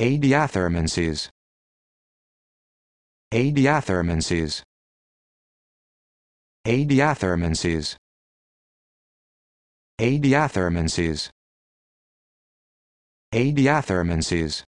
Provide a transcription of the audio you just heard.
Adiathermancies. Adiathermancies. Adiathermancies. Adiathermancies. Adiathermancies.